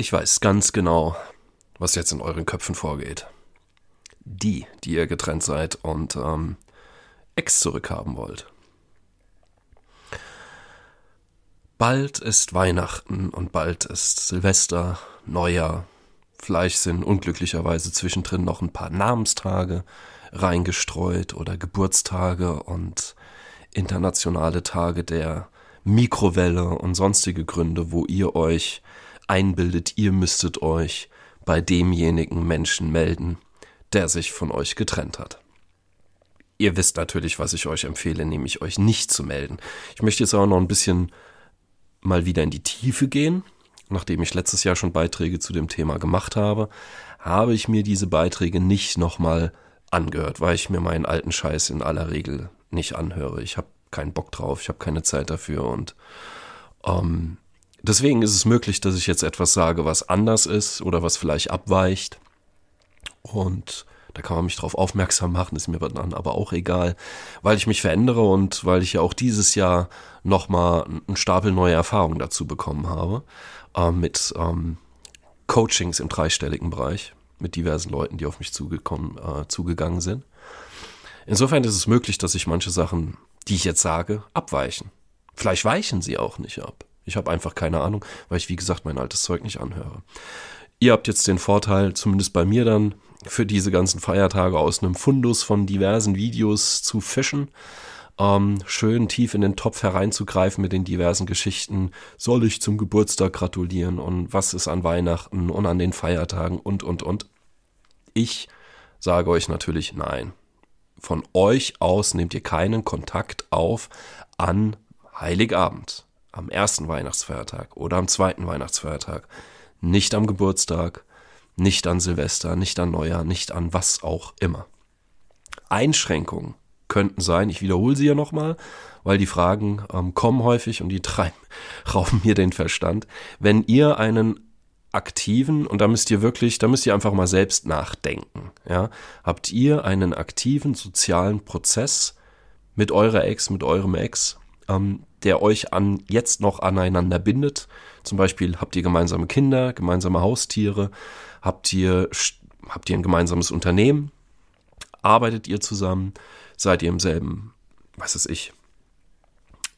Ich weiß ganz genau, was jetzt in euren Köpfen vorgeht. Die, die ihr getrennt seid und ähm, Ex zurückhaben wollt. Bald ist Weihnachten und bald ist Silvester, Neujahr. Vielleicht sind unglücklicherweise zwischendrin noch ein paar Namenstage reingestreut oder Geburtstage und internationale Tage der Mikrowelle und sonstige Gründe, wo ihr euch einbildet, ihr müsstet euch bei demjenigen Menschen melden, der sich von euch getrennt hat. Ihr wisst natürlich, was ich euch empfehle, nämlich euch nicht zu melden. Ich möchte jetzt aber noch ein bisschen mal wieder in die Tiefe gehen. Nachdem ich letztes Jahr schon Beiträge zu dem Thema gemacht habe, habe ich mir diese Beiträge nicht nochmal angehört, weil ich mir meinen alten Scheiß in aller Regel nicht anhöre. Ich habe keinen Bock drauf, ich habe keine Zeit dafür und ähm, deswegen ist es möglich, dass ich jetzt etwas sage, was anders ist oder was vielleicht abweicht. Und da kann man mich drauf aufmerksam machen, ist mir dann aber auch egal, weil ich mich verändere und weil ich ja auch dieses Jahr nochmal einen Stapel neue Erfahrungen dazu bekommen habe. Äh, mit ähm, Coachings im dreistelligen Bereich, mit diversen Leuten, die auf mich zugekommen, äh, zugegangen sind. Insofern ist es möglich, dass ich manche Sachen, die ich jetzt sage, abweichen. Vielleicht weichen sie auch nicht ab. Ich habe einfach keine Ahnung, weil ich, wie gesagt, mein altes Zeug nicht anhöre. Ihr habt jetzt den Vorteil, zumindest bei mir dann, für diese ganzen Feiertage aus einem Fundus von diversen Videos zu fischen. Ähm, schön tief in den Topf hereinzugreifen mit den diversen Geschichten. Soll ich zum Geburtstag gratulieren und was ist an Weihnachten und an den Feiertagen und, und, und. Ich sage euch natürlich nein. Von euch aus nehmt ihr keinen Kontakt auf an Heiligabend am ersten Weihnachtsfeiertag oder am zweiten Weihnachtsfeiertag, nicht am Geburtstag, nicht an Silvester, nicht an Neujahr, nicht an was auch immer. Einschränkungen könnten sein, ich wiederhole sie ja nochmal, weil die Fragen ähm, kommen häufig und die treiben, rauben mir den Verstand. Wenn ihr einen aktiven, und da müsst ihr wirklich, da müsst ihr einfach mal selbst nachdenken, ja, habt ihr einen aktiven sozialen Prozess mit eurer Ex, mit eurem Ex, ähm, der euch an, jetzt noch aneinander bindet. Zum Beispiel habt ihr gemeinsame Kinder, gemeinsame Haustiere, habt ihr, habt ihr ein gemeinsames Unternehmen, arbeitet ihr zusammen, seid ihr im selben, was weiß ich,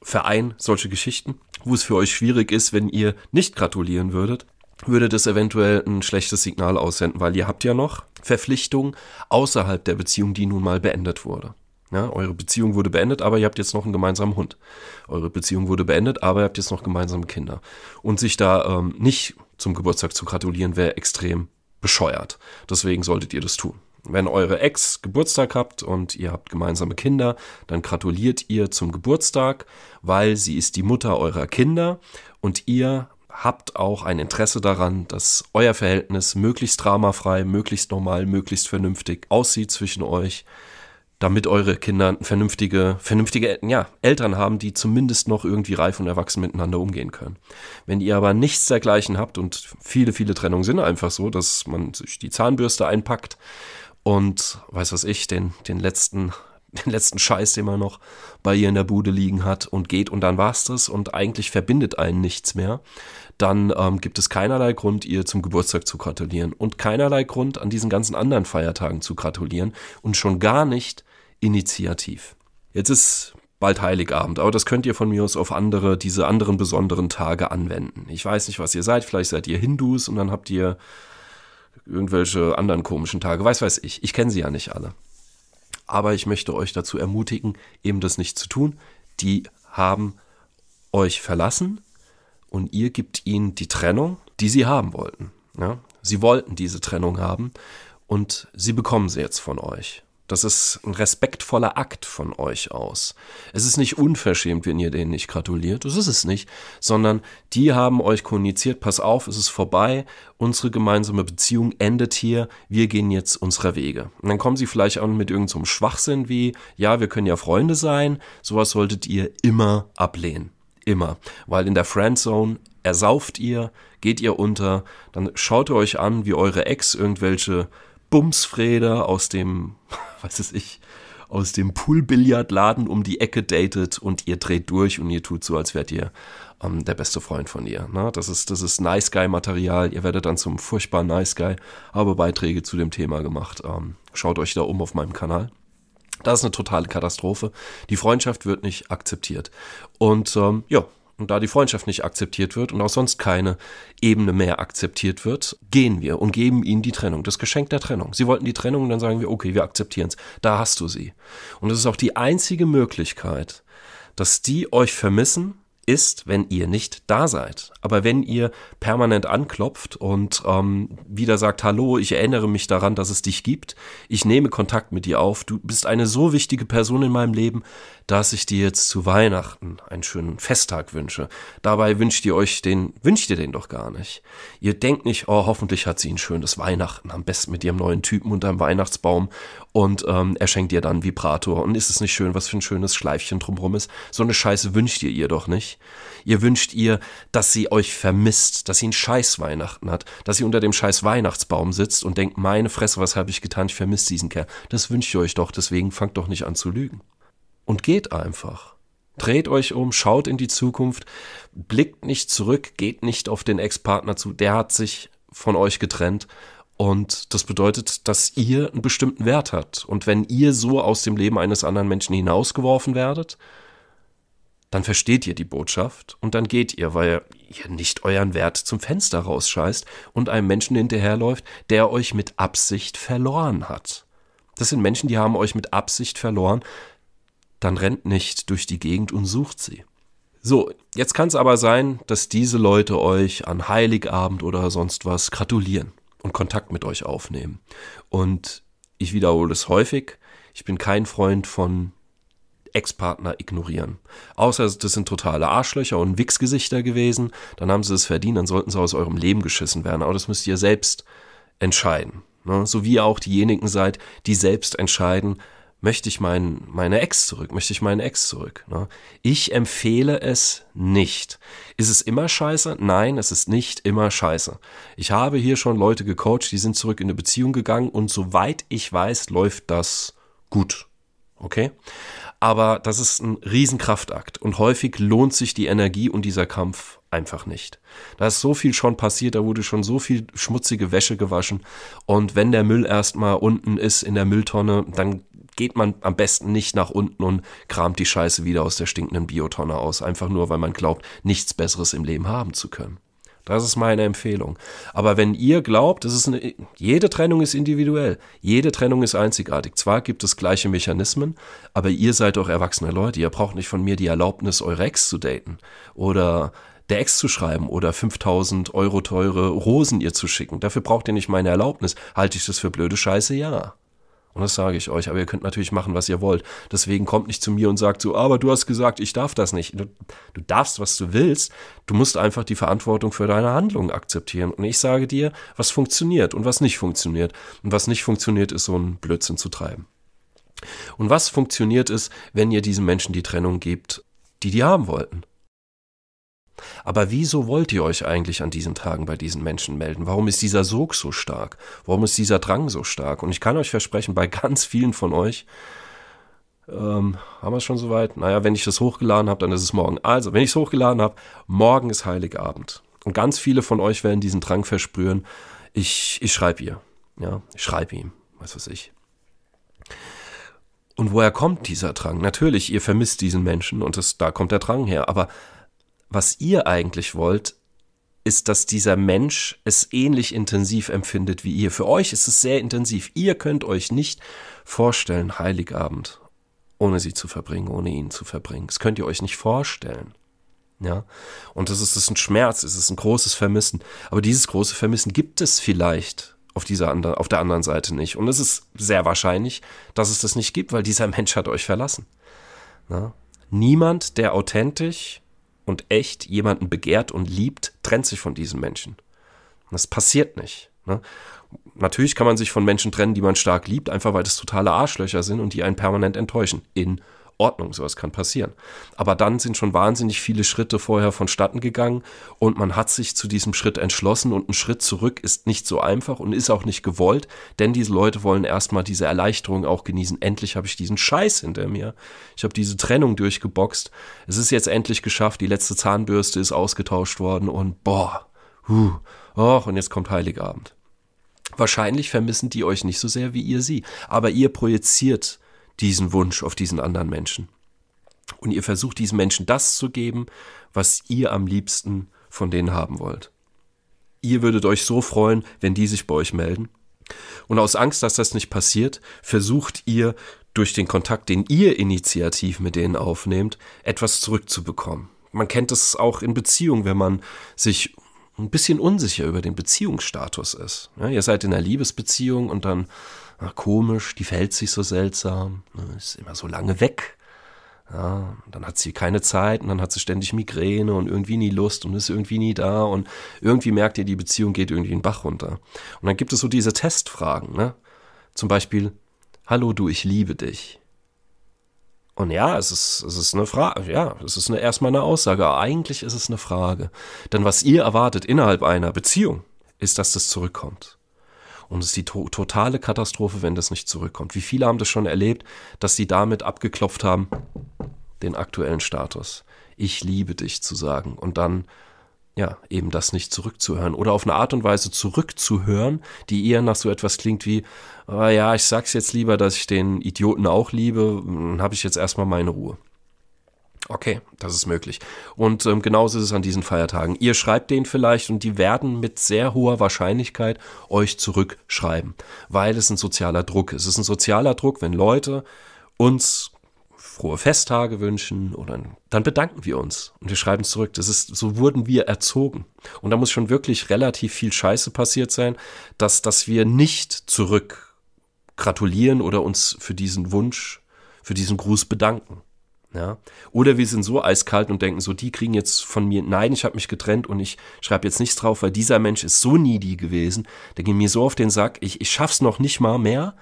Verein, solche Geschichten, wo es für euch schwierig ist, wenn ihr nicht gratulieren würdet, würde das eventuell ein schlechtes Signal aussenden, weil ihr habt ja noch Verpflichtungen außerhalb der Beziehung, die nun mal beendet wurde. Ja, ne? eure Beziehung wurde beendet, aber ihr habt jetzt noch einen gemeinsamen Hund. Eure Beziehung wurde beendet, aber ihr habt jetzt noch gemeinsame Kinder. Und sich da ähm, nicht zum Geburtstag zu gratulieren, wäre extrem bescheuert. Deswegen solltet ihr das tun. Wenn eure Ex Geburtstag habt und ihr habt gemeinsame Kinder, dann gratuliert ihr zum Geburtstag, weil sie ist die Mutter eurer Kinder und ihr habt auch ein Interesse daran, dass euer Verhältnis möglichst dramafrei, möglichst normal, möglichst vernünftig aussieht zwischen euch damit eure Kinder vernünftige, vernünftige ja, Eltern haben, die zumindest noch irgendwie reif und erwachsen miteinander umgehen können. Wenn ihr aber nichts dergleichen habt und viele, viele Trennungen sind einfach so, dass man sich die Zahnbürste einpackt und weiß was ich, den, den letzten den letzten Scheiß, den man noch bei ihr in der Bude liegen hat und geht und dann war's das und eigentlich verbindet einen nichts mehr, dann ähm, gibt es keinerlei Grund, ihr zum Geburtstag zu gratulieren und keinerlei Grund, an diesen ganzen anderen Feiertagen zu gratulieren und schon gar nicht initiativ. Jetzt ist bald Heiligabend, aber das könnt ihr von mir aus auf andere, diese anderen besonderen Tage anwenden. Ich weiß nicht, was ihr seid, vielleicht seid ihr Hindus und dann habt ihr irgendwelche anderen komischen Tage, weiß weiß ich. Ich kenne sie ja nicht alle. Aber ich möchte euch dazu ermutigen, eben das nicht zu tun. Die haben euch verlassen und ihr gebt ihnen die Trennung, die sie haben wollten. Ja? Sie wollten diese Trennung haben und sie bekommen sie jetzt von euch. Das ist ein respektvoller Akt von euch aus. Es ist nicht unverschämt, wenn ihr denen nicht gratuliert, das ist es nicht, sondern die haben euch kommuniziert, pass auf, es ist vorbei, unsere gemeinsame Beziehung endet hier, wir gehen jetzt unserer Wege. Und dann kommen sie vielleicht an mit irgendeinem so Schwachsinn wie, ja, wir können ja Freunde sein, sowas solltet ihr immer ablehnen. Immer. Weil in der Friendzone ersauft ihr, geht ihr unter, dann schaut ihr euch an, wie eure Ex irgendwelche Bumsfreder aus dem, was ist ich, aus dem Poolbillardladen um die Ecke datet und ihr dreht durch und ihr tut so, als wärt ihr ähm, der beste Freund von ihr. Na, ne? das, ist, das ist Nice Guy-Material. Ihr werdet dann zum furchtbaren Nice Guy. Habe Beiträge zu dem Thema gemacht. Ähm, schaut euch da um auf meinem Kanal. Das ist eine totale Katastrophe. Die Freundschaft wird nicht akzeptiert. Und ähm, ja, und da die Freundschaft nicht akzeptiert wird und auch sonst keine Ebene mehr akzeptiert wird, gehen wir und geben ihnen die Trennung, das Geschenk der Trennung. Sie wollten die Trennung und dann sagen wir, okay, wir akzeptieren es. Da hast du sie. Und es ist auch die einzige Möglichkeit, dass die euch vermissen ist, wenn ihr nicht da seid. Aber wenn ihr permanent anklopft und ähm, wieder sagt, hallo, ich erinnere mich daran, dass es dich gibt, ich nehme Kontakt mit dir auf, du bist eine so wichtige Person in meinem Leben, dass ich dir jetzt zu Weihnachten einen schönen Festtag wünsche. Dabei wünscht ihr euch den, wünscht ihr den doch gar nicht. Ihr denkt nicht, oh, hoffentlich hat sie ein schönes Weihnachten, am besten mit ihrem neuen Typen unterm Weihnachtsbaum und ähm, er schenkt ihr dann einen Vibrator. Und ist es nicht schön, was für ein schönes Schleifchen drumrum ist? So eine Scheiße wünscht ihr ihr doch nicht. Ihr wünscht ihr, dass sie euch vermisst, dass sie einen Scheiß Weihnachten hat, dass sie unter dem Scheiß Weihnachtsbaum sitzt und denkt, meine Fresse, was habe ich getan, ich vermisse diesen Kerl. Das wünscht ihr euch doch, deswegen fangt doch nicht an zu lügen. Und geht einfach. Dreht euch um, schaut in die Zukunft, blickt nicht zurück, geht nicht auf den Ex-Partner zu, der hat sich von euch getrennt und das bedeutet, dass ihr einen bestimmten Wert habt. Und wenn ihr so aus dem Leben eines anderen Menschen hinausgeworfen werdet, dann versteht ihr die Botschaft und dann geht ihr, weil ihr nicht euren Wert zum Fenster rausscheißt und einem Menschen hinterherläuft, der euch mit Absicht verloren hat. Das sind Menschen, die haben euch mit Absicht verloren, dann rennt nicht durch die Gegend und sucht sie. So, jetzt kann es aber sein, dass diese Leute euch an Heiligabend oder sonst was gratulieren und Kontakt mit euch aufnehmen. Und ich wiederhole es häufig, ich bin kein Freund von Ex-Partner ignorieren. Außer das sind totale Arschlöcher und Wichsgesichter gewesen, dann haben sie es verdient, dann sollten sie aus eurem Leben geschissen werden. Aber das müsst ihr selbst entscheiden. Ne? So wie ihr auch diejenigen seid, die selbst entscheiden, möchte ich mein, meine Ex zurück, möchte ich meinen Ex zurück. Ne? Ich empfehle es nicht. Ist es immer scheiße? Nein, es ist nicht immer scheiße. Ich habe hier schon Leute gecoacht, die sind zurück in eine Beziehung gegangen und soweit ich weiß, läuft das gut. Okay? Aber das ist ein Riesenkraftakt und häufig lohnt sich die Energie und dieser Kampf einfach nicht. Da ist so viel schon passiert, da wurde schon so viel schmutzige Wäsche gewaschen und wenn der Müll erstmal unten ist in der Mülltonne, dann geht man am besten nicht nach unten und kramt die Scheiße wieder aus der stinkenden Biotonne aus, einfach nur weil man glaubt, nichts Besseres im Leben haben zu können. Das ist meine Empfehlung. Aber wenn ihr glaubt, es ist eine, jede Trennung ist individuell, jede Trennung ist einzigartig. Zwar gibt es gleiche Mechanismen, aber ihr seid doch erwachsene Leute. Ihr braucht nicht von mir die Erlaubnis, eure Ex zu daten oder der Ex zu schreiben oder 5000 Euro teure Rosen ihr zu schicken. Dafür braucht ihr nicht meine Erlaubnis. Halte ich das für blöde Scheiße? Ja. Und das sage ich euch, aber ihr könnt natürlich machen, was ihr wollt. Deswegen kommt nicht zu mir und sagt so, aber du hast gesagt, ich darf das nicht. Du, du darfst, was du willst. Du musst einfach die Verantwortung für deine Handlungen akzeptieren. Und ich sage dir, was funktioniert und was nicht funktioniert. Und was nicht funktioniert, ist so ein Blödsinn zu treiben. Und was funktioniert ist, wenn ihr diesen Menschen die Trennung gebt, die die haben wollten. Aber wieso wollt ihr euch eigentlich an diesen Tagen bei diesen Menschen melden? Warum ist dieser Sog so stark? Warum ist dieser Drang so stark? Und ich kann euch versprechen, bei ganz vielen von euch, ähm, haben wir es schon soweit? Naja, wenn ich das hochgeladen habe, dann ist es morgen. Also, wenn ich es hochgeladen habe, morgen ist Heiligabend. Und ganz viele von euch werden diesen Drang verspüren. Ich, ich schreibe ihr. Ja, ich schreibe ihm. Was weiß ich. Und woher kommt dieser Drang? Natürlich, ihr vermisst diesen Menschen und das, da kommt der Drang her. Aber was ihr eigentlich wollt, ist, dass dieser Mensch es ähnlich intensiv empfindet wie ihr. Für euch ist es sehr intensiv. Ihr könnt euch nicht vorstellen, Heiligabend ohne sie zu verbringen, ohne ihn zu verbringen. Das könnt ihr euch nicht vorstellen. Ja, und das ist, das ist ein Schmerz, es ist ein großes Vermissen. Aber dieses große Vermissen gibt es vielleicht auf, dieser andre, auf der anderen Seite nicht. Und es ist sehr wahrscheinlich, dass es das nicht gibt, weil dieser Mensch hat euch verlassen. Ja? Niemand, der authentisch und echt jemanden begehrt und liebt, trennt sich von diesen Menschen. Das passiert nicht. Ne? Natürlich kann man sich von Menschen trennen, die man stark liebt, einfach weil das totale Arschlöcher sind und die einen permanent enttäuschen. In Ordnung, sowas kann passieren. Aber dann sind schon wahnsinnig viele Schritte vorher vonstatten gegangen und man hat sich zu diesem Schritt entschlossen und ein Schritt zurück ist nicht so einfach und ist auch nicht gewollt, denn diese Leute wollen erstmal diese Erleichterung auch genießen. Endlich habe ich diesen Scheiß hinter mir. Ich habe diese Trennung durchgeboxt. Es ist jetzt endlich geschafft, die letzte Zahnbürste ist ausgetauscht worden und boah, huh, och, und jetzt kommt Heiligabend. Wahrscheinlich vermissen die euch nicht so sehr wie ihr sie, aber ihr projiziert diesen Wunsch auf diesen anderen Menschen. Und ihr versucht diesen Menschen das zu geben, was ihr am liebsten von denen haben wollt. Ihr würdet euch so freuen, wenn die sich bei euch melden. Und aus Angst, dass das nicht passiert, versucht ihr durch den Kontakt, den ihr initiativ mit denen aufnehmt, etwas zurückzubekommen. Man kennt es auch in Beziehungen, wenn man sich ein bisschen unsicher über den Beziehungsstatus ist. Ja, ihr seid in einer Liebesbeziehung und dann ja, komisch, die verhält sich so seltsam, ne, ist immer so lange weg. Ja, dann hat sie keine Zeit und dann hat sie ständig Migräne und irgendwie nie Lust und ist irgendwie nie da und irgendwie merkt ihr, die Beziehung geht irgendwie in den Bach runter. Und dann gibt es so diese Testfragen, ne? Zum Beispiel, hallo du, ich liebe dich. Und ja, es ist, es ist eine Frage, ja, es ist eine, erstmal eine Aussage, aber eigentlich ist es eine Frage. Denn was ihr erwartet innerhalb einer Beziehung, ist, dass das zurückkommt. Und es ist die to totale Katastrophe, wenn das nicht zurückkommt. Wie viele haben das schon erlebt, dass sie damit abgeklopft haben, den aktuellen Status. Ich liebe dich zu sagen. Und dann, ja, eben das nicht zurückzuhören. Oder auf eine Art und Weise zurückzuhören, die eher nach so etwas klingt wie, ah ja, ich sag's jetzt lieber, dass ich den Idioten auch liebe, hm, dann habe ich jetzt erstmal meine Ruhe. Okay, das ist möglich. Und ähm, genauso ist es an diesen Feiertagen. Ihr schreibt denen vielleicht und die werden mit sehr hoher Wahrscheinlichkeit euch zurückschreiben, weil es ein sozialer Druck ist. Es ist ein sozialer Druck, wenn Leute uns frohe Festtage wünschen oder dann bedanken wir uns und wir schreiben zurück. Das ist, so wurden wir erzogen. Und da muss schon wirklich relativ viel Scheiße passiert sein, dass, dass wir nicht zurück gratulieren oder uns für diesen Wunsch, für diesen Gruß bedanken. Ja? Oder wir sind so eiskalt und denken so, die kriegen jetzt von mir, nein, ich habe mich getrennt und ich schreibe jetzt nichts drauf, weil dieser Mensch ist so needy gewesen, der ging mir so auf den Sack, ich, ich schaff's noch nicht mal mehr,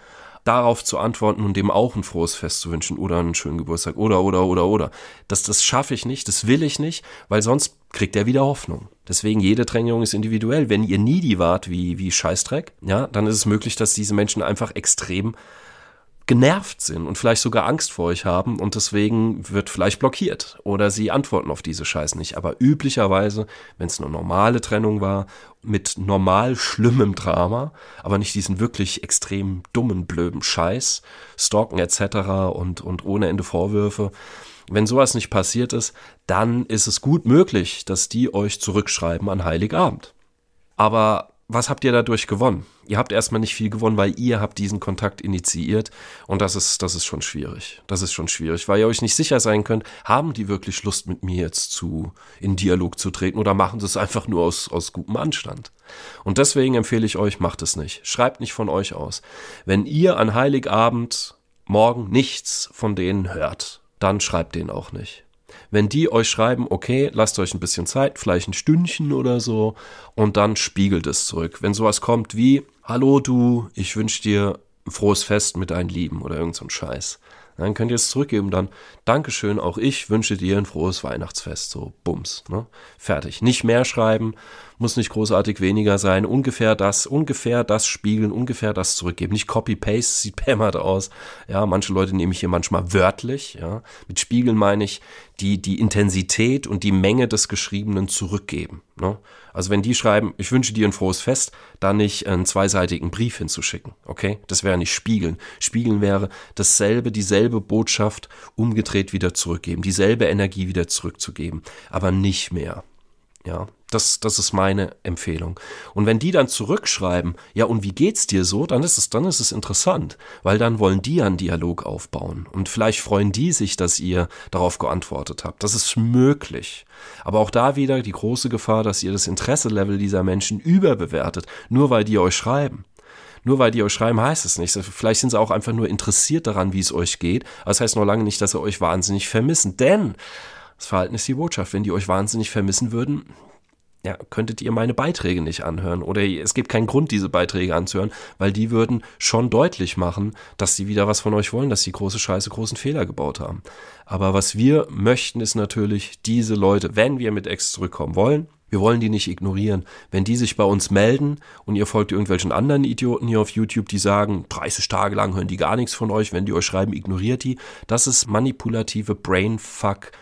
darauf zu antworten und dem auch ein frohes Fest zu wünschen oder einen schönen Geburtstag oder, oder, oder, oder. Das, das schaffe ich nicht, das will ich nicht, weil sonst kriegt er wieder Hoffnung. Deswegen, jede Trennung ist individuell. Wenn ihr needy wart wie, wie Scheißdreck, ja, dann ist es möglich, dass diese Menschen einfach extrem genervt sind und vielleicht sogar Angst vor euch haben und deswegen wird vielleicht blockiert oder sie antworten auf diese Scheiß nicht. Aber üblicherweise, wenn es eine normale Trennung war, mit normal schlimmem Drama, aber nicht diesen wirklich extrem dummen, blöden Scheiß, Stalken etc. und, und ohne Ende Vorwürfe, wenn sowas nicht passiert ist, dann ist es gut möglich, dass die euch zurückschreiben an Heiligabend. Aber was habt ihr dadurch gewonnen? Ihr habt erstmal nicht viel gewonnen, weil ihr habt diesen Kontakt initiiert und das ist, das ist schon schwierig. Das ist schon schwierig, weil ihr euch nicht sicher sein könnt, haben die wirklich Lust mit mir jetzt zu, in Dialog zu treten oder machen sie es einfach nur aus, aus gutem Anstand? Und deswegen empfehle ich euch, macht es nicht. Schreibt nicht von euch aus. Wenn ihr an Heiligabend morgen nichts von denen hört, dann schreibt denen auch nicht wenn die euch schreiben, okay, lasst euch ein bisschen Zeit, vielleicht ein Stündchen oder so, und dann spiegelt es zurück. Wenn sowas kommt wie, hallo du, ich wünsche dir ein frohes Fest mit deinen Lieben oder irgend so ein Scheiß. Dann könnt ihr es zurückgeben, dann Dankeschön, auch ich wünsche dir ein frohes Weihnachtsfest. So, bums, ne? Fertig. Nicht mehr schreiben, muss nicht großartig weniger sein. Ungefähr das, ungefähr das spiegeln, ungefähr das zurückgeben. Nicht Copy-Paste, sieht pämmert aus. Ja, manche Leute nehme ich hier manchmal wörtlich, ja. Mit spiegeln meine ich, die, die Intensität und die Menge des Geschriebenen zurückgeben. Ne? Also wenn die schreiben, ich wünsche dir ein frohes Fest, dann nicht einen zweiseitigen Brief hinzuschicken, okay? Das wäre nicht spiegeln. Spiegeln wäre dasselbe, dieselbe Botschaft umgedreht wieder zurückgeben, dieselbe Energie wieder zurückzugeben, aber nicht mehr. Ja, das, das ist meine Empfehlung. Und wenn die dann zurückschreiben, ja, und wie geht's dir so, dann ist es, dann ist es interessant, weil dann wollen die einen Dialog aufbauen. Und vielleicht freuen die sich, dass ihr darauf geantwortet habt. Das ist möglich. Aber auch da wieder die große Gefahr, dass ihr das Interesselevel dieser Menschen überbewertet, nur weil die euch schreiben. Nur weil die euch schreiben, heißt es nicht. Vielleicht sind sie auch einfach nur interessiert daran, wie es euch geht. Aber das heißt noch lange nicht, dass sie euch wahnsinnig vermissen. Denn das Verhalten ist die Botschaft. Wenn die euch wahnsinnig vermissen würden, ja, könntet ihr meine Beiträge nicht anhören. Oder es gibt keinen Grund, diese Beiträge anzuhören, weil die würden schon deutlich machen, dass sie wieder was von euch wollen, dass sie große Scheiße, großen Fehler gebaut haben. Aber was wir möchten, ist natürlich diese Leute, wenn wir mit Ex zurückkommen wollen, wir wollen die nicht ignorieren. Wenn die sich bei uns melden und ihr folgt irgendwelchen anderen Idioten hier auf YouTube, die sagen, 30 Tage lang hören die gar nichts von euch, wenn die euch schreiben, ignoriert die. Das ist manipulative Brainfuck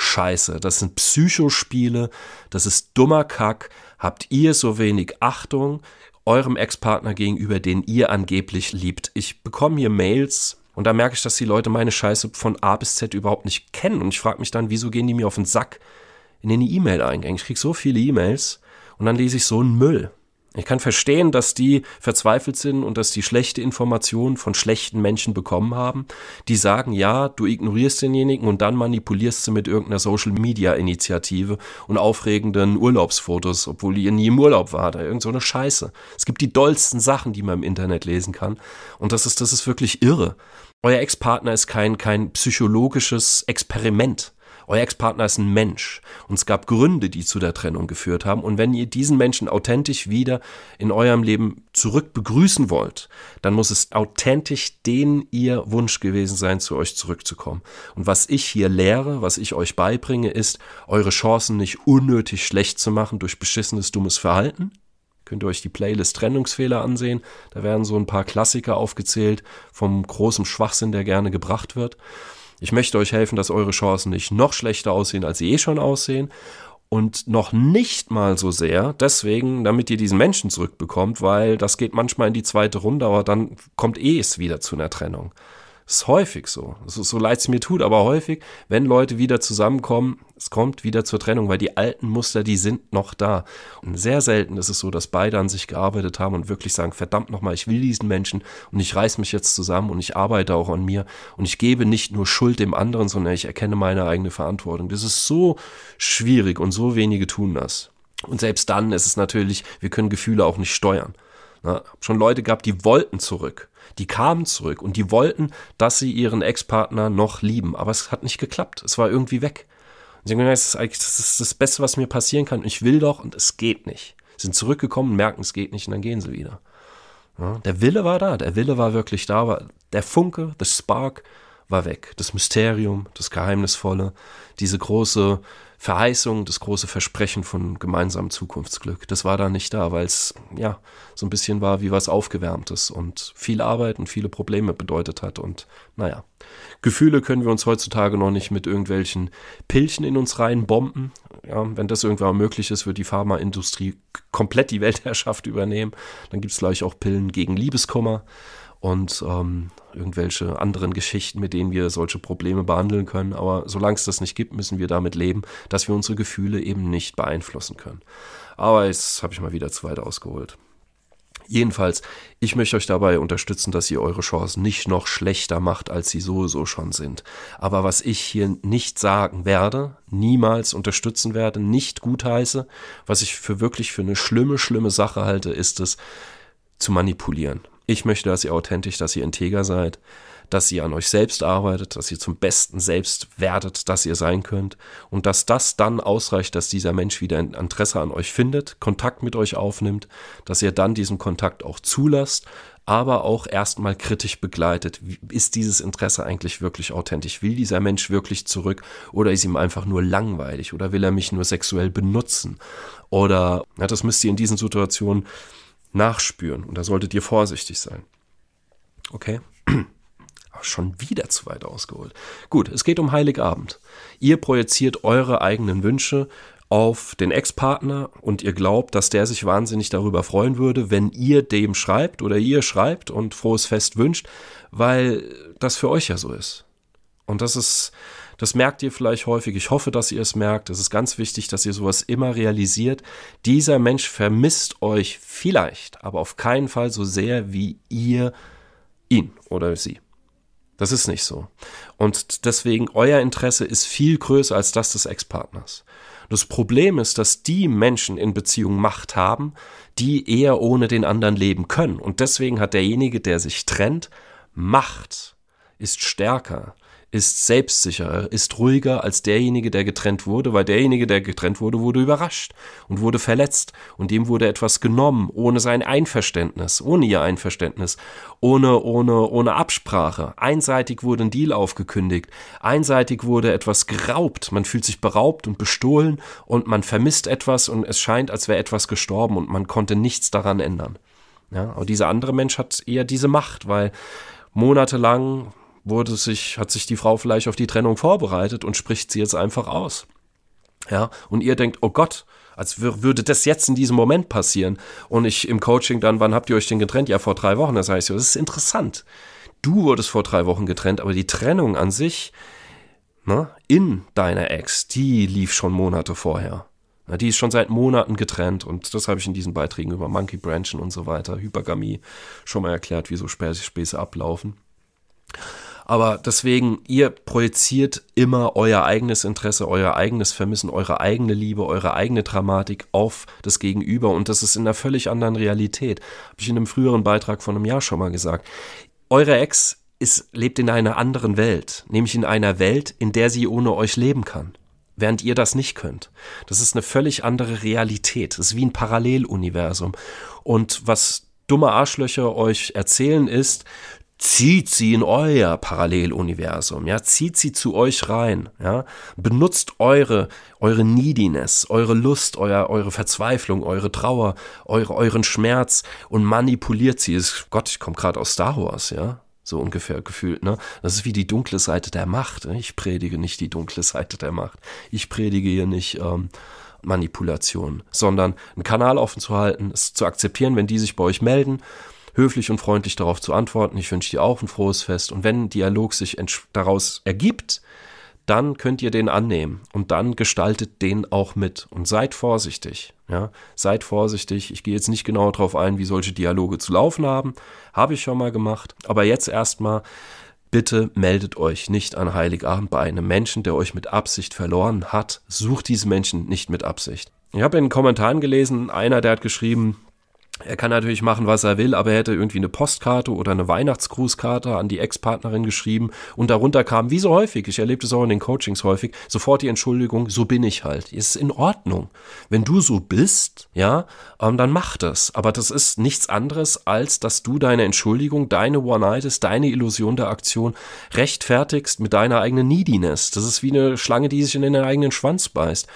Scheiße. Das sind Psychospiele, das ist dummer Kack. Habt ihr so wenig Achtung eurem Ex-Partner gegenüber, den ihr angeblich liebt? Ich bekomme hier Mails und da merke ich, dass die Leute meine Scheiße von A bis Z überhaupt nicht kennen. Und ich frage mich dann, wieso gehen die mir auf den Sack in den E-Mail-Eingängen? Ich kriege so viele E-Mails und dann lese ich so einen Müll. Ich kann verstehen, dass die verzweifelt sind und dass die schlechte Informationen von schlechten Menschen bekommen haben, die sagen, ja, du ignorierst denjenigen und dann manipulierst sie mit irgendeiner Social-Media-Initiative und aufregenden Urlaubsfotos, obwohl ihr nie im Urlaub war, da irgend so eine Scheiße. Es gibt die dollsten Sachen, die man im Internet lesen kann und das ist, das ist wirklich irre. Euer Ex-Partner ist kein, kein psychologisches Experiment. Euer Ex-Partner ist ein Mensch und es gab Gründe, die zu der Trennung geführt haben. Und wenn ihr diesen Menschen authentisch wieder in eurem Leben zurück begrüßen wollt, dann muss es authentisch den ihr Wunsch gewesen sein, zu euch zurückzukommen. Und was ich hier lehre, was ich euch beibringe, ist, eure Chancen nicht unnötig schlecht zu machen durch beschissenes, dummes Verhalten, könnt ihr euch die Playlist Trennungsfehler ansehen. Da werden so ein paar Klassiker aufgezählt vom großen Schwachsinn, der gerne gebracht wird. Ich möchte euch helfen, dass eure Chancen nicht noch schlechter aussehen, als sie eh schon aussehen. Und noch nicht mal so sehr, deswegen, damit ihr diesen Menschen zurückbekommt, weil das geht manchmal in die zweite Runde, aber dann kommt eh es wieder zu einer Trennung ist häufig so. So, so leid es mir tut, aber häufig, wenn Leute wieder zusammenkommen, es kommt wieder zur Trennung, weil die alten Muster, die sind noch da. Und sehr selten ist es so, dass beide an sich gearbeitet haben und wirklich sagen, verdammt nochmal, ich will diesen Menschen und ich reiß mich jetzt zusammen und ich arbeite auch an mir und ich gebe nicht nur Schuld dem anderen, sondern ich erkenne meine eigene Verantwortung. Das ist so schwierig und so wenige tun das. Und selbst dann ist es natürlich, wir können Gefühle auch nicht steuern. Na, schon Leute gab, die wollten zurück die kamen zurück und die wollten, dass sie ihren Ex-Partner noch lieben. Aber es hat nicht geklappt. Es war irgendwie weg. Und sie haben gesagt, das ist eigentlich das, das Beste, was mir passieren kann. Ich will doch und es geht nicht. Sie sind zurückgekommen, merken, es geht nicht und dann gehen sie wieder. Ja, der Wille war da, der Wille war wirklich da, aber der Funke, the Spark war weg. Das Mysterium, das Geheimnisvolle, diese große Verheißung, das große Versprechen von gemeinsamem Zukunftsglück. Das war da nicht da, weil es ja so ein bisschen war wie was Aufgewärmtes und viel Arbeit und viele Probleme bedeutet hat. Und naja, Gefühle können wir uns heutzutage noch nicht mit irgendwelchen Pilchen in uns reinbomben. Ja, wenn das irgendwann möglich ist, wird die Pharmaindustrie komplett die Weltherrschaft übernehmen. Dann gibt es gleich auch Pillen gegen Liebeskummer und ähm, irgendwelche anderen Geschichten, mit denen wir solche Probleme behandeln können. Aber solange es das nicht gibt, müssen wir damit leben, dass wir unsere Gefühle eben nicht beeinflussen können. Aber jetzt habe ich mal wieder zu weit ausgeholt. Jedenfalls, ich möchte euch dabei unterstützen, dass ihr eure Chancen nicht noch schlechter macht, als sie sowieso schon sind. Aber was ich hier nicht sagen werde, niemals unterstützen werde, nicht gutheiße, was ich für wirklich für eine schlimme, schlimme Sache halte, ist es zu manipulieren. Ich möchte, dass ihr authentisch, dass ihr integer seid, dass ihr an euch selbst arbeitet, dass ihr zum Besten selbst werdet, dass ihr sein könnt und dass das dann ausreicht, dass dieser Mensch wieder ein Interesse an euch findet, Kontakt mit euch aufnimmt, dass ihr dann diesen Kontakt auch zulasst, aber auch erstmal kritisch begleitet. Ist dieses Interesse eigentlich wirklich authentisch? Will dieser Mensch wirklich zurück oder ist ihm einfach nur langweilig oder will er mich nur sexuell benutzen? Oder, ja, das müsst ihr in diesen Situationen nachspüren und da solltet ihr vorsichtig sein. Okay? Aber schon wieder zu weit ausgeholt. Gut, es geht um Heiligabend. Ihr projiziert eure eigenen Wünsche auf den Ex-Partner und ihr glaubt, dass der sich wahnsinnig darüber freuen würde, wenn ihr dem schreibt oder ihr schreibt und frohes Fest wünscht, weil das für euch ja so ist. Und das ist das merkt ihr vielleicht häufig. Ich hoffe, dass ihr es merkt. Es ist ganz wichtig, dass ihr sowas immer realisiert. Dieser Mensch vermisst euch vielleicht, aber auf keinen Fall so sehr wie ihr ihn oder sie. Das ist nicht so. Und deswegen, euer Interesse ist viel größer als das des Ex-Partners. Das Problem ist, dass die Menschen in Beziehung Macht haben, die eher ohne den anderen leben können. Und deswegen hat derjenige, der sich trennt, Macht, ist stärker, ist selbstsicherer, ist ruhiger als derjenige, der getrennt wurde, weil derjenige, der getrennt wurde, wurde überrascht und wurde verletzt und dem wurde etwas genommen, ohne sein Einverständnis, ohne ihr Einverständnis, ohne, ohne, ohne Absprache. Einseitig wurde ein Deal aufgekündigt, einseitig wurde etwas geraubt, man fühlt sich beraubt und bestohlen und man vermisst etwas und es scheint, als wäre etwas gestorben und man konnte nichts daran ändern. Ja, aber dieser andere Mensch hat eher diese Macht, weil monatelang wurde sich, hat sich die Frau vielleicht auf die Trennung vorbereitet und spricht sie jetzt einfach aus. Ja, und ihr denkt, oh Gott, als würde das jetzt in diesem Moment passieren. Und ich im Coaching dann, wann habt ihr euch denn getrennt? Ja, vor drei Wochen. Das heißt, das ist interessant. Du wurdest vor drei Wochen getrennt, aber die Trennung an sich ne, in deiner Ex, die lief schon Monate vorher. die ist schon seit Monaten getrennt und das habe ich in diesen Beiträgen über Monkey Branchen und so weiter, Hypergamie schon mal erklärt, wie so Späße ablaufen. Aber deswegen, ihr projiziert immer euer eigenes Interesse, euer eigenes Vermissen, eure eigene Liebe, eure eigene Dramatik auf das Gegenüber. Und das ist in einer völlig anderen Realität. Habe ich in einem früheren Beitrag von einem Jahr schon mal gesagt. Eure Ex ist, lebt in einer anderen Welt, nämlich in einer Welt, in der sie ohne euch leben kann während ihr das nicht könnt. Das ist eine völlig andere Realität. Das ist wie ein Paralleluniversum. Und was dumme Arschlöcher euch erzählen ist, zieht sie in euer Paralleluniversum, ja, zieht sie zu euch rein, ja, benutzt eure, eure Neediness, eure Lust, euer, eure Verzweiflung, eure Trauer, eure, euren Schmerz und manipuliert sie. Es, Gott, ich komme gerade aus Star Wars, ja, so ungefähr gefühlt, ne? Das ist wie die dunkle Seite der Macht. Ne? Ich predige nicht die dunkle Seite der Macht. Ich predige hier nicht, ähm, Manipulation, sondern einen Kanal offen zu halten, es zu akzeptieren, wenn die sich bei euch melden, höflich und freundlich darauf zu antworten. Ich wünsche dir auch ein frohes Fest. Und wenn ein Dialog sich daraus ergibt, dann könnt ihr den annehmen und dann gestaltet den auch mit und seid vorsichtig. Ja, seid vorsichtig. Ich gehe jetzt nicht genau darauf ein, wie solche Dialoge zu laufen haben. Habe ich schon mal gemacht. Aber jetzt erstmal Bitte meldet euch nicht an Heiligabend bei einem Menschen, der euch mit Absicht verloren hat. Sucht diese Menschen nicht mit Absicht. Ich habe in den Kommentaren gelesen, einer, der hat geschrieben, er kann natürlich machen, was er will, aber er hätte irgendwie eine Postkarte oder eine Weihnachtsgrußkarte an die Ex-Partnerin geschrieben und darunter kam, wie so häufig, ich erlebe das auch in den Coachings häufig, sofort die Entschuldigung, so bin ich halt. Ist in Ordnung. Wenn du so bist, ja, ähm, dann mach das. Aber das ist nichts anderes, als dass du deine Entschuldigung, deine one night deine Illusion der Aktion rechtfertigst mit deiner eigenen Neediness. Das ist wie eine Schlange, die sich in den eigenen Schwanz beißt.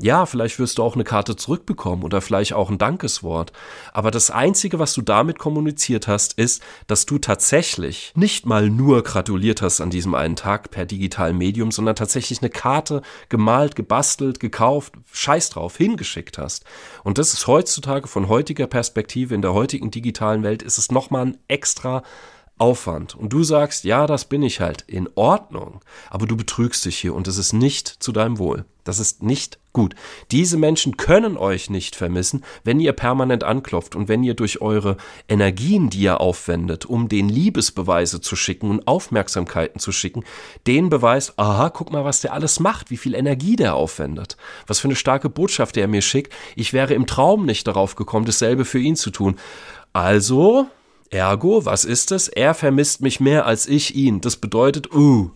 Ja, vielleicht wirst du auch eine Karte zurückbekommen oder vielleicht auch ein Dankeswort. Aber das Einzige, was du damit kommuniziert hast, ist, dass du tatsächlich nicht mal nur gratuliert hast an diesem einen Tag per digitalen Medium, sondern tatsächlich eine Karte gemalt, gebastelt, gekauft, scheiß drauf, hingeschickt hast. Und das ist heutzutage von heutiger Perspektive in der heutigen digitalen Welt, ist es nochmal ein extra Aufwand und du sagst, ja, das bin ich halt, in Ordnung, aber du betrügst dich hier und es ist nicht zu deinem Wohl. Das ist nicht Gut, diese Menschen können euch nicht vermissen, wenn ihr permanent anklopft und wenn ihr durch eure Energien, die ihr aufwendet, um den Liebesbeweise zu schicken und Aufmerksamkeiten zu schicken, den Beweis, aha, guck mal, was der alles macht, wie viel Energie der aufwendet, was für eine starke Botschaft der mir schickt, ich wäre im Traum nicht darauf gekommen, dasselbe für ihn zu tun. Also, ergo, was ist es? Er vermisst mich mehr als ich ihn. Das bedeutet, uh,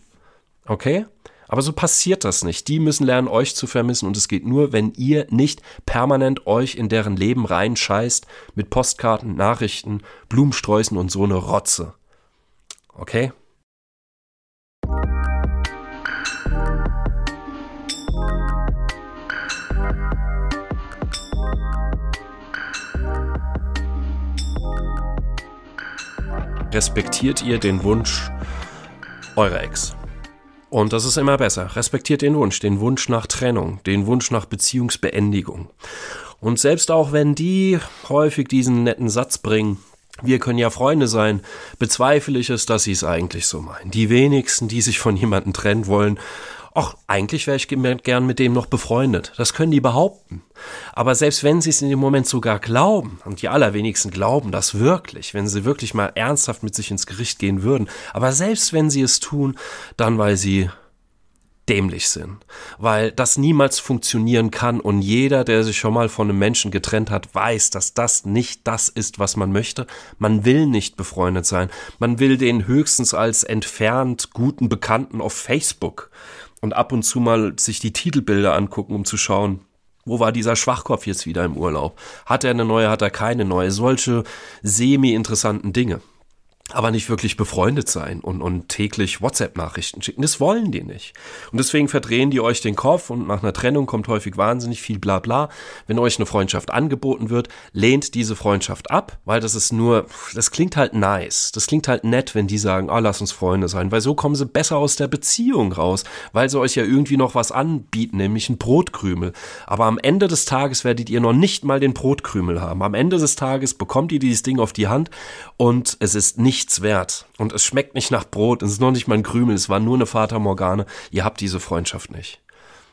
okay? Aber so passiert das nicht. Die müssen lernen, euch zu vermissen und es geht nur, wenn ihr nicht permanent euch in deren Leben reinscheißt mit Postkarten, Nachrichten, Blumensträußen und so eine Rotze. Okay? Respektiert ihr den Wunsch eurer Ex? Und das ist immer besser. Respektiert den Wunsch, den Wunsch nach Trennung, den Wunsch nach Beziehungsbeendigung. Und selbst auch wenn die häufig diesen netten Satz bringen, wir können ja Freunde sein, bezweifle ich es, dass sie es eigentlich so meinen. Die wenigsten, die sich von jemandem trennen wollen ach, eigentlich wäre ich gern mit dem noch befreundet. Das können die behaupten. Aber selbst wenn sie es in dem Moment sogar glauben, und die allerwenigsten glauben das wirklich, wenn sie wirklich mal ernsthaft mit sich ins Gericht gehen würden, aber selbst wenn sie es tun, dann weil sie dämlich sind, weil das niemals funktionieren kann und jeder, der sich schon mal von einem Menschen getrennt hat, weiß, dass das nicht das ist, was man möchte. Man will nicht befreundet sein. Man will den höchstens als entfernt guten Bekannten auf Facebook und ab und zu mal sich die Titelbilder angucken, um zu schauen, wo war dieser Schwachkopf jetzt wieder im Urlaub? Hat er eine neue, hat er keine neue? Solche semi-interessanten Dinge aber nicht wirklich befreundet sein und, und täglich WhatsApp-Nachrichten schicken. Das wollen die nicht. Und deswegen verdrehen die euch den Kopf und nach einer Trennung kommt häufig wahnsinnig viel Blabla. Wenn euch eine Freundschaft angeboten wird, lehnt diese Freundschaft ab, weil das ist nur, das klingt halt nice. Das klingt halt nett, wenn die sagen, ah, lass uns Freunde sein, weil so kommen sie besser aus der Beziehung raus, weil sie euch ja irgendwie noch was anbieten, nämlich ein Brotkrümel. Aber am Ende des Tages werdet ihr noch nicht mal den Brotkrümel haben. Am Ende des Tages bekommt ihr dieses Ding auf die Hand und es ist nicht nichts wert und es schmeckt nicht nach Brot, es ist noch nicht mal ein Krümel, es war nur eine Fata Morgane, ihr habt diese Freundschaft nicht.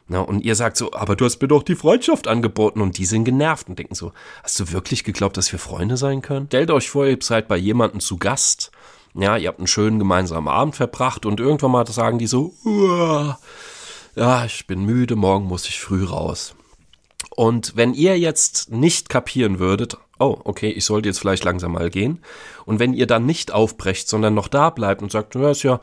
Na, und ihr sagt so, aber du hast mir doch die Freundschaft angeboten und die sind genervt und denken so, hast du wirklich geglaubt, dass wir Freunde sein können? Stellt euch vor, ihr seid bei jemandem zu Gast, ja, ihr habt einen schönen gemeinsamen Abend verbracht und irgendwann mal sagen die so, ja, ich bin müde, morgen muss ich früh raus. Und wenn ihr jetzt nicht kapieren würdet, oh, okay, ich sollte jetzt vielleicht langsam mal gehen. Und wenn ihr dann nicht aufbrecht, sondern noch da bleibt und sagt, ja, ist ja,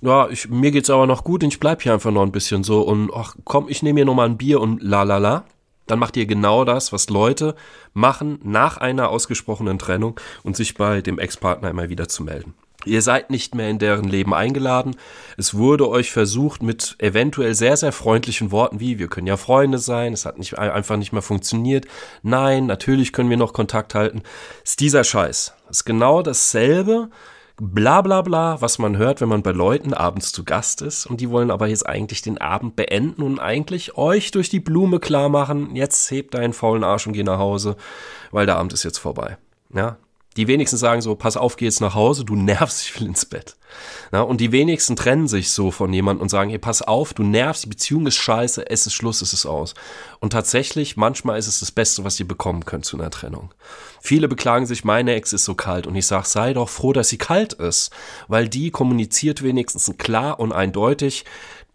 ja, ich, mir geht's aber noch gut ich bleib hier einfach noch ein bisschen so und ach komm, ich nehme hier nochmal ein Bier und la la la, dann macht ihr genau das, was Leute machen nach einer ausgesprochenen Trennung und sich bei dem Ex-Partner immer wieder zu melden. Ihr seid nicht mehr in deren Leben eingeladen. Es wurde euch versucht mit eventuell sehr, sehr freundlichen Worten wie, wir können ja Freunde sein, es hat nicht, einfach nicht mehr funktioniert. Nein, natürlich können wir noch Kontakt halten. Ist dieser Scheiß. Ist genau dasselbe. Bla bla bla, was man hört, wenn man bei Leuten abends zu Gast ist und die wollen aber jetzt eigentlich den Abend beenden und eigentlich euch durch die Blume klar machen, jetzt hebt deinen faulen Arsch und geh nach Hause, weil der Abend ist jetzt vorbei. Ja, die wenigsten sagen so, pass auf, geh jetzt nach Hause, du nervst, ich will ins Bett. Ja, und die wenigsten trennen sich so von jemandem und sagen, hey, pass auf, du nervst, die Beziehung ist scheiße, es ist Schluss, es ist aus. Und tatsächlich, manchmal ist es das Beste, was ihr bekommen könnt zu einer Trennung. Viele beklagen sich, meine Ex ist so kalt und ich sage, sei doch froh, dass sie kalt ist, weil die kommuniziert wenigstens klar und eindeutig,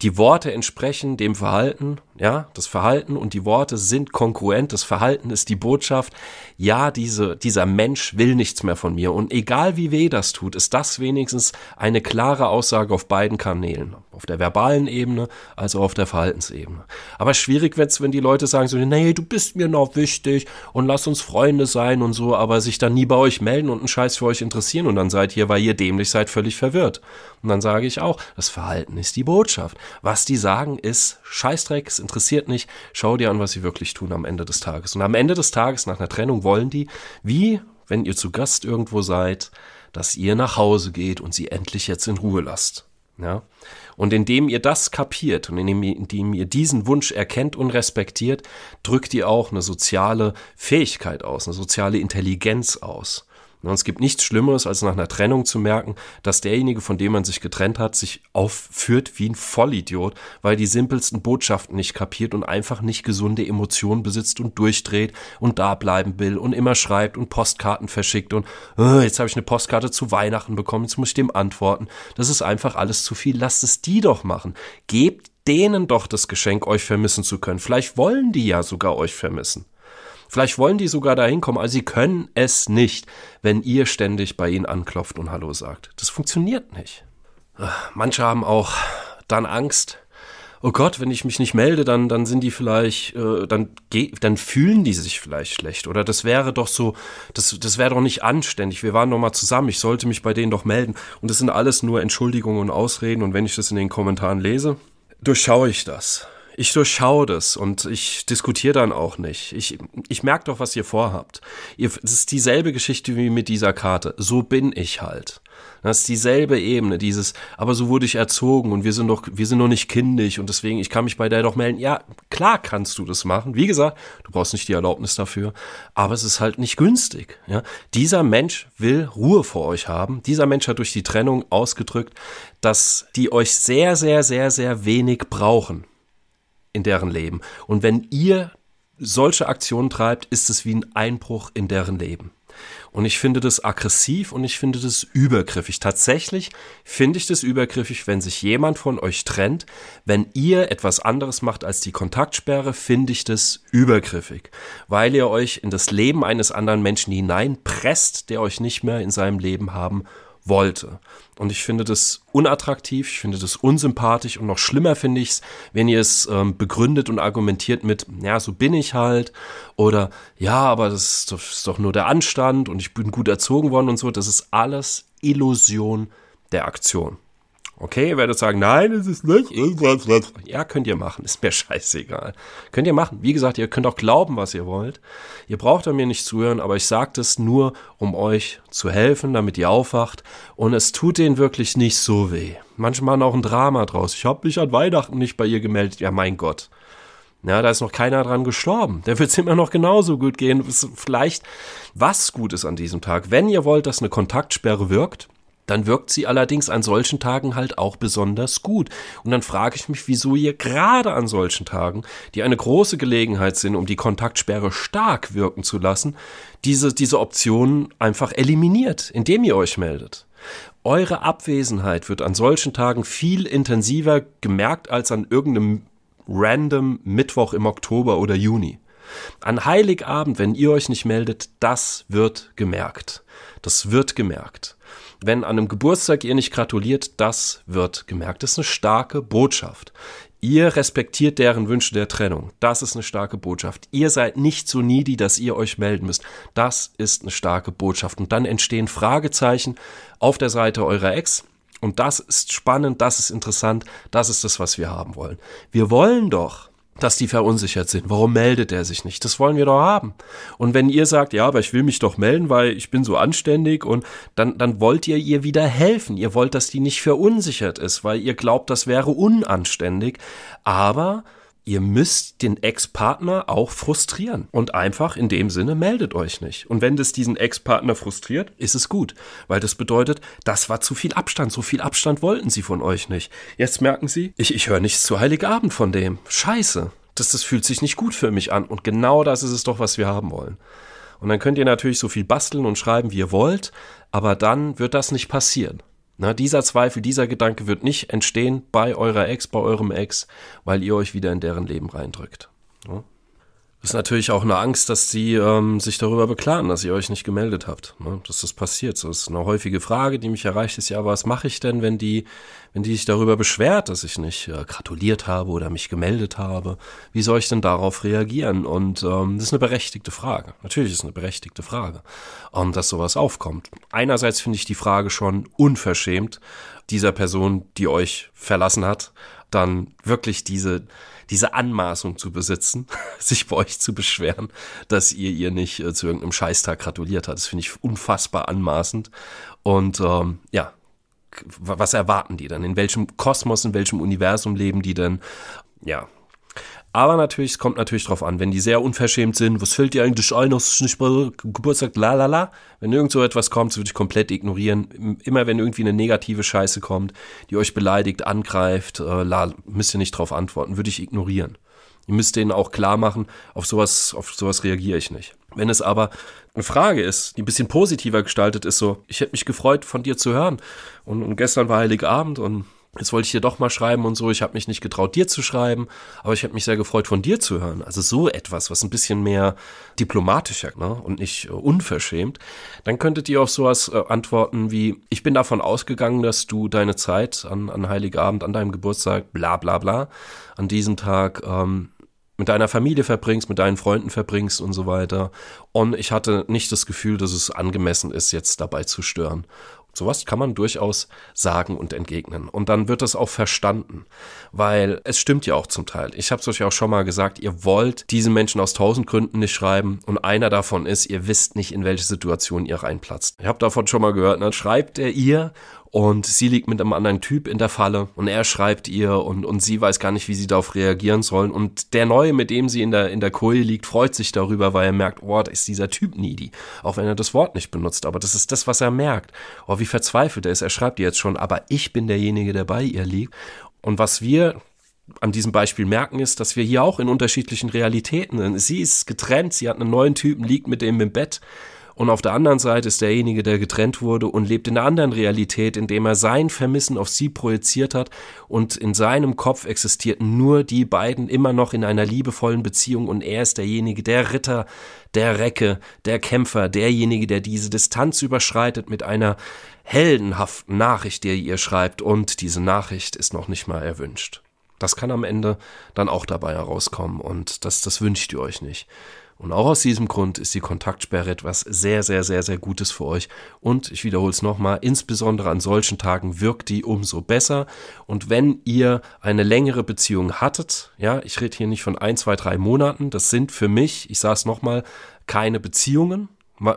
die Worte entsprechen dem Verhalten ja, das Verhalten und die Worte sind konkurrent. Das Verhalten ist die Botschaft. Ja, diese, dieser Mensch will nichts mehr von mir. Und egal wie weh das tut, ist das wenigstens eine klare Aussage auf beiden Kanälen. Auf der verbalen Ebene, also auf der Verhaltensebene. Aber schwierig wird's, wenn die Leute sagen so, nee, du bist mir noch wichtig und lass uns Freunde sein und so, aber sich dann nie bei euch melden und einen Scheiß für euch interessieren und dann seid ihr, weil ihr dämlich seid, völlig verwirrt. Und dann sage ich auch, das Verhalten ist die Botschaft. Was die sagen ist Scheißdreck, es interessiert nicht. Schau dir an, was sie wirklich tun am Ende des Tages. Und am Ende des Tages, nach einer Trennung, wollen die, wie wenn ihr zu Gast irgendwo seid, dass ihr nach Hause geht und sie endlich jetzt in Ruhe lasst. Ja? Und indem ihr das kapiert und indem ihr, indem ihr diesen Wunsch erkennt und respektiert, drückt ihr auch eine soziale Fähigkeit aus, eine soziale Intelligenz aus. Und es gibt nichts Schlimmeres, als nach einer Trennung zu merken, dass derjenige, von dem man sich getrennt hat, sich aufführt wie ein Vollidiot, weil die simpelsten Botschaften nicht kapiert und einfach nicht gesunde Emotionen besitzt und durchdreht und da bleiben will und immer schreibt und Postkarten verschickt und oh, jetzt habe ich eine Postkarte zu Weihnachten bekommen, jetzt muss ich dem antworten. Das ist einfach alles zu viel. Lasst es die doch machen. Gebt denen doch das Geschenk, euch vermissen zu können. Vielleicht wollen die ja sogar euch vermissen. Vielleicht wollen die sogar dahin kommen, aber sie können es nicht, wenn ihr ständig bei ihnen anklopft und Hallo sagt. Das funktioniert nicht. Ah, manche haben auch dann Angst. Oh Gott, wenn ich mich nicht melde, dann, dann sind die vielleicht, äh, dann, dann fühlen die sich vielleicht schlecht. Oder das wäre doch so, das, das wäre doch nicht anständig. Wir waren doch mal zusammen, ich sollte mich bei denen doch melden. Und das sind alles nur Entschuldigungen und Ausreden. Und wenn ich das in den Kommentaren lese, durchschaue ich das. Ich durchschaue das und ich diskutiere dann auch nicht. Ich, ich merke doch, was ihr vorhabt. Ihr, das ist dieselbe Geschichte wie mit dieser Karte. So bin ich halt. Das ist dieselbe Ebene, dieses, aber so wurde ich erzogen und wir sind doch, wir sind noch nicht kindisch und deswegen, ich kann mich bei der doch melden. Ja, klar kannst du das machen. Wie gesagt, du brauchst nicht die Erlaubnis dafür, aber es ist halt nicht günstig. Ja? Dieser Mensch will Ruhe vor euch haben. Dieser Mensch hat durch die Trennung ausgedrückt, dass die euch sehr, sehr, sehr, sehr wenig brauchen in deren Leben. Und wenn ihr solche Aktionen treibt, ist es wie ein Einbruch in deren Leben. Und ich finde das aggressiv und ich finde das übergriffig. Tatsächlich finde ich das übergriffig, wenn sich jemand von euch trennt. Wenn ihr etwas anderes macht als die Kontaktsperre, finde ich das übergriffig, weil ihr euch in das Leben eines anderen Menschen hineinpresst, der euch nicht mehr in seinem Leben haben wollte. Und ich finde das unattraktiv, ich finde das unsympathisch und noch schlimmer finde ich es, wenn ihr es ähm, begründet und argumentiert mit, ja, so bin ich halt oder ja, aber das ist, doch, das ist doch nur der Anstand und ich bin gut erzogen worden und so. Das ist alles Illusion der Aktion. Okay, ihr werdet sagen, nein, es ist nicht. Ja, könnt ihr machen, ist mir scheißegal. Könnt ihr machen. Wie gesagt, ihr könnt auch glauben, was ihr wollt. Ihr braucht an mir nicht zuhören, aber ich sage das nur, um euch zu helfen, damit ihr aufwacht. Und es tut denen wirklich nicht so weh. Manchmal auch ein Drama draus. Ich habe mich an Weihnachten nicht bei ihr gemeldet. Ja, mein Gott. Ja, da ist noch keiner dran gestorben. Der wird es immer noch genauso gut gehen. Vielleicht was gut ist an diesem Tag. Wenn ihr wollt, dass eine Kontaktsperre wirkt, dann wirkt sie allerdings an solchen Tagen halt auch besonders gut. Und dann frage ich mich, wieso ihr gerade an solchen Tagen, die eine große Gelegenheit sind, um die Kontaktsperre stark wirken zu lassen, diese, diese Optionen einfach eliminiert, indem ihr euch meldet. Eure Abwesenheit wird an solchen Tagen viel intensiver gemerkt als an irgendeinem random Mittwoch im Oktober oder Juni. An Heiligabend, wenn ihr euch nicht meldet, das wird gemerkt. Das wird gemerkt wenn an einem Geburtstag ihr nicht gratuliert, das wird gemerkt. Das ist eine starke Botschaft. Ihr respektiert deren Wünsche der Trennung. Das ist eine starke Botschaft. Ihr seid nicht so needy, dass ihr euch melden müsst. Das ist eine starke Botschaft. Und dann entstehen Fragezeichen auf der Seite eurer Ex. Und das ist spannend, das ist interessant, das ist das, was wir haben wollen. Wir wollen doch, dass die verunsichert sind. Warum meldet er sich nicht? Das wollen wir doch haben. Und wenn ihr sagt, ja, aber ich will mich doch melden, weil ich bin so anständig und dann, dann wollt ihr ihr wieder helfen. Ihr wollt, dass die nicht verunsichert ist, weil ihr glaubt, das wäre unanständig. Aber ihr müsst den Ex-Partner auch frustrieren. Und einfach in dem Sinne meldet euch nicht. Und wenn das diesen Ex-Partner frustriert, ist es gut. Weil das bedeutet, das war zu viel Abstand. So viel Abstand wollten sie von euch nicht. Jetzt merken sie, ich, ich höre nichts zu Heiligabend von dem. Scheiße. Das, das fühlt sich nicht gut für mich an. Und genau das ist es doch, was wir haben wollen. Und dann könnt ihr natürlich so viel basteln und schreiben, wie ihr wollt. Aber dann wird das nicht passieren. Na, dieser Zweifel, dieser Gedanke wird nicht entstehen bei eurer Ex, bei eurem Ex, weil ihr euch wieder in deren Leben reindrückt. Ist natürlich auch eine Angst, dass die ähm, sich darüber beklagen, dass ihr euch nicht gemeldet habt, ne? dass das passiert. So ist eine häufige Frage, die mich erreicht, ist ja, was mache ich denn, wenn die, wenn die sich darüber beschwert, dass ich nicht äh, gratuliert habe oder mich gemeldet habe? Wie soll ich denn darauf reagieren? Und ähm, das ist eine berechtigte Frage. Natürlich ist es eine berechtigte Frage, ähm, dass sowas aufkommt. Einerseits finde ich die Frage schon unverschämt dieser Person, die euch verlassen hat, dann wirklich diese diese Anmaßung zu besitzen, sich bei euch zu beschweren, dass ihr ihr nicht äh, zu irgendeinem Scheißtag gratuliert hat. Das finde ich unfassbar anmaßend. Und ähm, ja, was erwarten die dann? In welchem Kosmos, in welchem Universum leben die denn? Ja, aber natürlich, es kommt natürlich drauf an, wenn die sehr unverschämt sind, was fällt dir eigentlich ein, dass nicht bei Geburtstag, la la la. Wenn irgend so etwas kommt, würde ich komplett ignorieren. Immer wenn irgendwie eine negative Scheiße kommt, die euch beleidigt, angreift, äh, la, müsst ihr nicht drauf antworten, würde ich ignorieren. Ihr müsst denen auch klar machen, auf sowas, auf sowas reagiere ich nicht. Wenn es aber eine Frage ist, die ein bisschen positiver gestaltet ist, so, ich hätte mich gefreut, von dir zu hören. Und, und gestern war Heiligabend und jetzt wollte ich dir doch mal schreiben und so, ich habe mich nicht getraut, dir zu schreiben, aber ich habe mich sehr gefreut, von dir zu hören. Also so etwas, was ein bisschen mehr diplomatischer ne, und nicht äh, unverschämt. Dann könntet ihr auf sowas äh, antworten wie, ich bin davon ausgegangen, dass du deine Zeit an, an Heiligabend, an deinem Geburtstag, bla bla bla, an diesem Tag ähm, mit deiner Familie verbringst, mit deinen Freunden verbringst und so weiter. Und ich hatte nicht das Gefühl, dass es angemessen ist, jetzt dabei zu stören. Sowas kann man durchaus sagen und entgegnen. Und dann wird das auch verstanden, weil es stimmt ja auch zum Teil. Ich habe es euch auch schon mal gesagt, ihr wollt diesen Menschen aus tausend Gründen nicht schreiben und einer davon ist, ihr wisst nicht, in welche Situation ihr reinplatzt. Ihr habt davon schon mal gehört, dann ne? schreibt er ihr und sie liegt mit einem anderen Typ in der Falle und er schreibt ihr und, und sie weiß gar nicht, wie sie darauf reagieren sollen. Und der Neue, mit dem sie in der, in der Koje liegt, freut sich darüber, weil er merkt, oh, da ist dieser Typ needy. Auch wenn er das Wort nicht benutzt, aber das ist das, was er merkt. Oh, wie verzweifelt er ist. Er schreibt ihr jetzt schon, aber ich bin derjenige, der bei ihr liegt. Und was wir an diesem Beispiel merken, ist, dass wir hier auch in unterschiedlichen Realitäten sind. Sie ist getrennt, sie hat einen neuen Typen, liegt mit dem im Bett und auf der anderen Seite ist derjenige, der getrennt wurde und lebt in einer anderen Realität, indem er sein Vermissen auf sie projiziert hat und in seinem Kopf existierten nur die beiden immer noch in einer liebevollen Beziehung und er ist derjenige, der Ritter, der Recke, der Kämpfer, derjenige, der diese Distanz überschreitet mit einer heldenhaften Nachricht, die er ihr schreibt und diese Nachricht ist noch nicht mal erwünscht. Das kann am Ende dann auch dabei herauskommen und das, das wünscht ihr euch nicht. Und auch aus diesem Grund ist die Kontaktsperre etwas sehr, sehr, sehr, sehr Gutes für euch. Und ich wiederhole es nochmal, insbesondere an solchen Tagen wirkt die umso besser. Und wenn ihr eine längere Beziehung hattet, ja, ich rede hier nicht von ein, zwei, drei Monaten, das sind für mich, ich sage es nochmal, keine Beziehungen,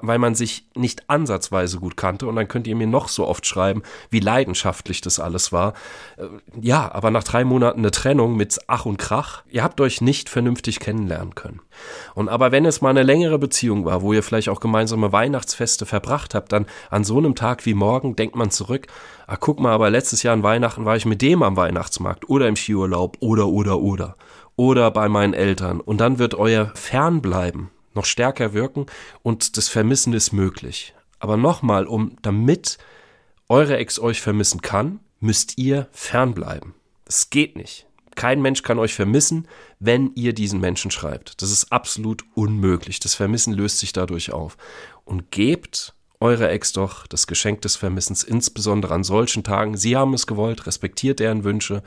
weil man sich nicht ansatzweise gut kannte. Und dann könnt ihr mir noch so oft schreiben, wie leidenschaftlich das alles war. Äh, ja, aber nach drei Monaten eine Trennung mit Ach und Krach, ihr habt euch nicht vernünftig kennenlernen können. Und aber wenn es mal eine längere Beziehung war, wo ihr vielleicht auch gemeinsame Weihnachtsfeste verbracht habt, dann an so einem Tag wie morgen denkt man zurück, ah guck mal, aber letztes Jahr an Weihnachten war ich mit dem am Weihnachtsmarkt oder im Skiurlaub oder oder oder oder bei meinen Eltern. Und dann wird euer Fernbleiben noch stärker wirken und das Vermissen ist möglich. Aber nochmal, um damit eure Ex euch vermissen kann, müsst ihr fernbleiben. Es geht nicht. Kein Mensch kann euch vermissen, wenn ihr diesen Menschen schreibt. Das ist absolut unmöglich. Das Vermissen löst sich dadurch auf. Und gebt eure Ex doch das Geschenk des Vermissens, insbesondere an solchen Tagen. Sie haben es gewollt, respektiert deren Wünsche.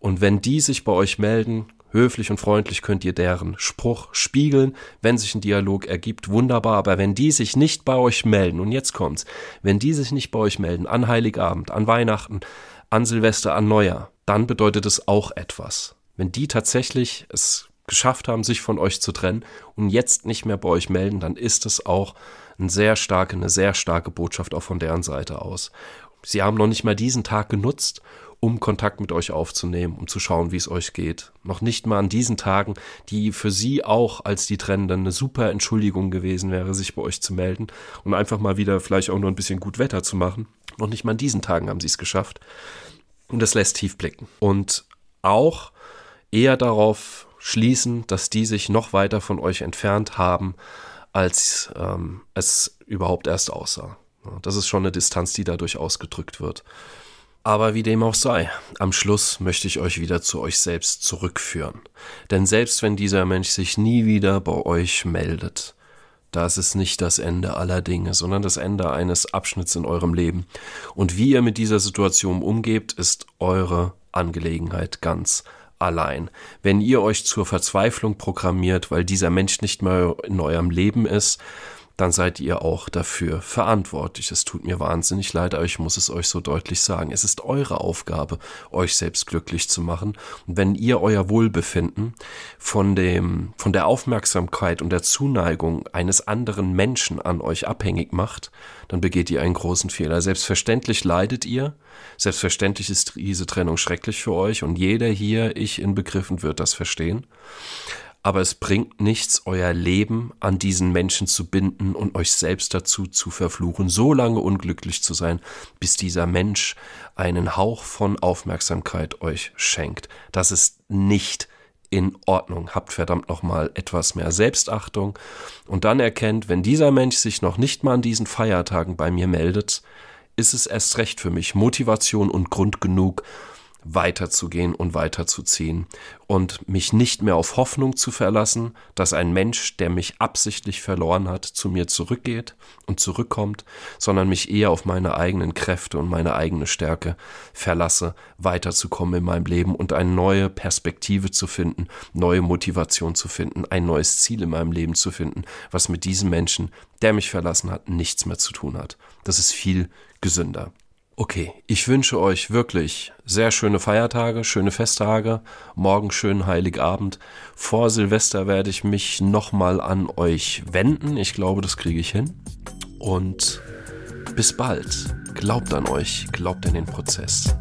Und wenn die sich bei euch melden, höflich und freundlich könnt ihr deren Spruch spiegeln, wenn sich ein Dialog ergibt, wunderbar, aber wenn die sich nicht bei euch melden, und jetzt kommt's, wenn die sich nicht bei euch melden, an Heiligabend, an Weihnachten, an Silvester, an Neujahr, dann bedeutet es auch etwas. Wenn die tatsächlich es geschafft haben, sich von euch zu trennen und jetzt nicht mehr bei euch melden, dann ist es auch eine sehr starke, eine sehr starke Botschaft auch von deren Seite aus. Sie haben noch nicht mal diesen Tag genutzt, um Kontakt mit euch aufzunehmen, um zu schauen, wie es euch geht. Noch nicht mal an diesen Tagen, die für sie auch als die Trennenden eine super Entschuldigung gewesen wäre, sich bei euch zu melden und einfach mal wieder vielleicht auch nur ein bisschen gut Wetter zu machen. Noch nicht mal an diesen Tagen haben sie es geschafft. Und das lässt tief blicken. Und auch eher darauf schließen, dass die sich noch weiter von euch entfernt haben, als ähm, es überhaupt erst aussah. Das ist schon eine Distanz, die dadurch ausgedrückt wird. Aber wie dem auch sei, am Schluss möchte ich euch wieder zu euch selbst zurückführen. Denn selbst wenn dieser Mensch sich nie wieder bei euch meldet, das ist nicht das Ende aller Dinge, sondern das Ende eines Abschnitts in eurem Leben. Und wie ihr mit dieser Situation umgebt, ist eure Angelegenheit ganz allein. Wenn ihr euch zur Verzweiflung programmiert, weil dieser Mensch nicht mehr in eurem Leben ist, dann seid ihr auch dafür verantwortlich. Es tut mir wahnsinnig leid, aber ich muss es euch so deutlich sagen. Es ist eure Aufgabe, euch selbst glücklich zu machen. Und wenn ihr euer Wohlbefinden von dem, von der Aufmerksamkeit und der Zuneigung eines anderen Menschen an euch abhängig macht, dann begeht ihr einen großen Fehler. Selbstverständlich leidet ihr. Selbstverständlich ist diese Trennung schrecklich für euch und jeder hier, ich in Begriffen, wird das verstehen aber es bringt nichts, euer Leben an diesen Menschen zu binden und euch selbst dazu zu verfluchen, so lange unglücklich zu sein, bis dieser Mensch einen Hauch von Aufmerksamkeit euch schenkt. Das ist nicht in Ordnung. Habt verdammt nochmal etwas mehr Selbstachtung und dann erkennt, wenn dieser Mensch sich noch nicht mal an diesen Feiertagen bei mir meldet, ist es erst recht für mich Motivation und Grund genug, weiterzugehen und weiterzuziehen und mich nicht mehr auf Hoffnung zu verlassen, dass ein Mensch, der mich absichtlich verloren hat, zu mir zurückgeht und zurückkommt, sondern mich eher auf meine eigenen Kräfte und meine eigene Stärke verlasse, weiterzukommen in meinem Leben und eine neue Perspektive zu finden, neue Motivation zu finden, ein neues Ziel in meinem Leben zu finden, was mit diesem Menschen, der mich verlassen hat, nichts mehr zu tun hat. Das ist viel gesünder. Okay, ich wünsche euch wirklich sehr schöne Feiertage, schöne Festtage, morgen schönen Heiligabend. Vor Silvester werde ich mich nochmal an euch wenden. Ich glaube, das kriege ich hin. Und bis bald. Glaubt an euch, glaubt an den Prozess.